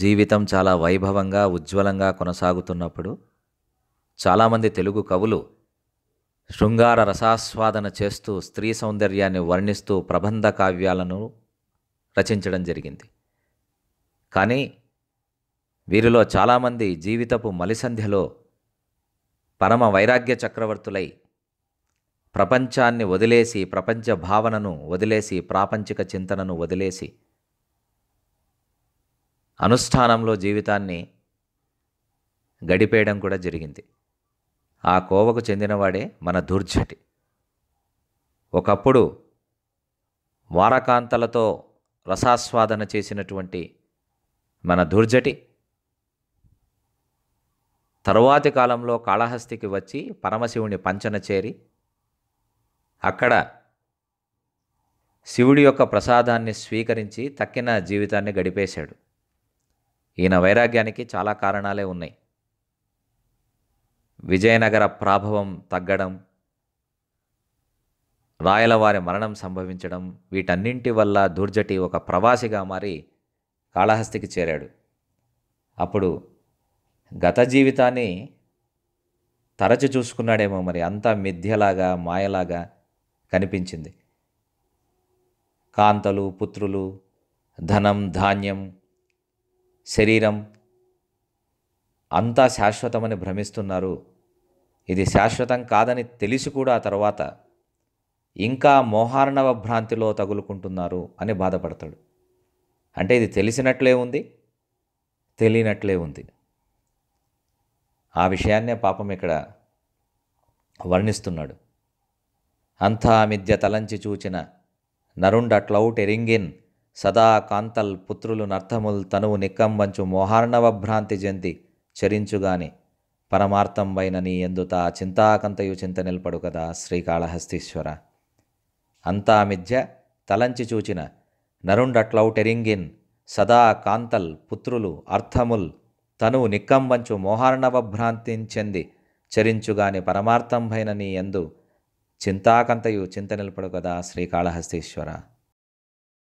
జీవితం చాలా వైభవంగా ఉజ్వలంగా కొనసాగుతున్నప్పుడు చాలామంది తెలుగు కవులు శృంగార రసాస్వాదన చేస్తూ స్త్రీ సౌందర్యాన్ని వర్ణిస్తూ ప్రబంధ కావ్యాలను రచించడం జరిగింది కానీ వీరిలో చాలామంది జీవితపు మలిసంధ్యలో పరమ వైరాగ్య చక్రవర్తులై ప్రపంచాన్ని వదిలేసి ప్రపంచ భావనను వదిలేసి ప్రాపంచిక చింతనను వదిలేసి అనుష్ఠానంలో జీవితాన్ని గడిపేయడం కూడా జరిగింది ఆ కోవకు చెందినవాడే మన దుర్జటి ఒకప్పుడు వారకాంతలతో రసాస్వాదన చేసినటువంటి మన దుర్జటి తరువాతి కాలంలో కాళహస్తికి వచ్చి పరమశివుని పంచన చేరి అక్కడ శివుడి యొక్క ప్రసాదాన్ని స్వీకరించి తక్కిన జీవితాన్ని గడిపేశాడు ఈయన వైరాగ్యానికి చాలా కారణాలే ఉన్నాయి విజయనగర ప్రాభవం తగ్గడం రాయలవారి మరణం సంభవించడం వీటన్నింటి వల్ల దుర్జటి ఒక ప్రవాసిగా మారి కాళహస్తికి చేరాడు అప్పుడు గత జీవితాన్ని తరచు చూసుకున్నాడేమో మరి అంతా మిథ్యలాగా మాయలాగా కనిపించింది కాంతలు పుత్రులు ధనం ధాన్యం శరీరం అంతా శాశ్వతమని భ్రమిస్తున్నారు ఇది శాశ్వతం కాదని తెలిసి కూడా తర్వాత ఇంకా మోహార్ణవ భ్రాంతిలో తగులుకుంటున్నారు అని బాధపడతాడు అంటే ఇది తెలిసినట్లే ఉంది తెలియనట్లే ఉంది ఆ విషయాన్నే పాపం ఇక్కడ వర్ణిస్తున్నాడు అంతా మిథ్య తలంచి చూచిన నరుండ్ అట్లౌట్ ఎరింగిన్ సదా కాంతల్ పుత్రులు నర్థముల్ తనువు నిక్కంబంచు మోహార్ణవ భ్రాంతి చెంది చరించుగాని పరమార్థం నీ ఎందుత చింతాకంతయు చింత నిల్పడు కదా శ్రీకాళహస్తీశ్వర అంతా మిథ్య తలంచి చూచిన నరుండట్లౌటెరింగిన్ సదా కాంతల్ పుత్రులు అర్థముల్ తనువు నిక్కంబంచు మోహార్ణవ చెంది చరించుగాని భైన నీ ఎందు చింతాకంతయు చింత నిల్పడు కదా శ్రీకాళహస్తీశ్వర